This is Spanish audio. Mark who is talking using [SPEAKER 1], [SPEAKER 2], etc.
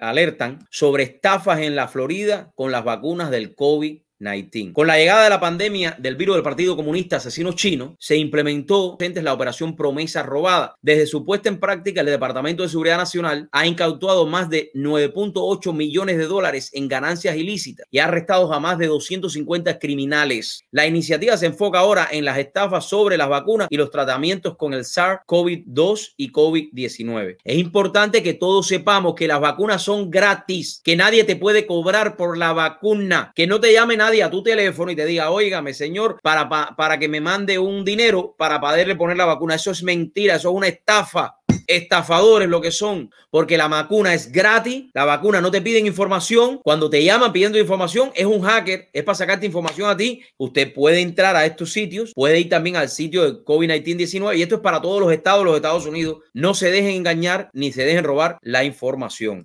[SPEAKER 1] alertan sobre estafas en la Florida con las vacunas del COVID con la llegada de la pandemia del virus del Partido Comunista Asesino Chino, se implementó la operación Promesa Robada. Desde su puesta en práctica, el Departamento de Seguridad Nacional ha incautado más de 9.8 millones de dólares en ganancias ilícitas y ha arrestado a más de 250 criminales. La iniciativa se enfoca ahora en las estafas sobre las vacunas y los tratamientos con el SARS-CoV-2 y COVID-19. Es importante que todos sepamos que las vacunas son gratis, que nadie te puede cobrar por la vacuna, que no te llame nadie a tu teléfono y te diga, oígame, señor, para, para, que me mande un dinero para poderle poner la vacuna. Eso es mentira, eso es una estafa estafadores lo que son, porque la vacuna es gratis, la vacuna no te piden información, cuando te llaman pidiendo información es un hacker, es para sacarte información a ti, usted puede entrar a estos sitios, puede ir también al sitio de COVID-19 19 y esto es para todos los estados de los Estados Unidos, no se dejen engañar ni se dejen robar la información.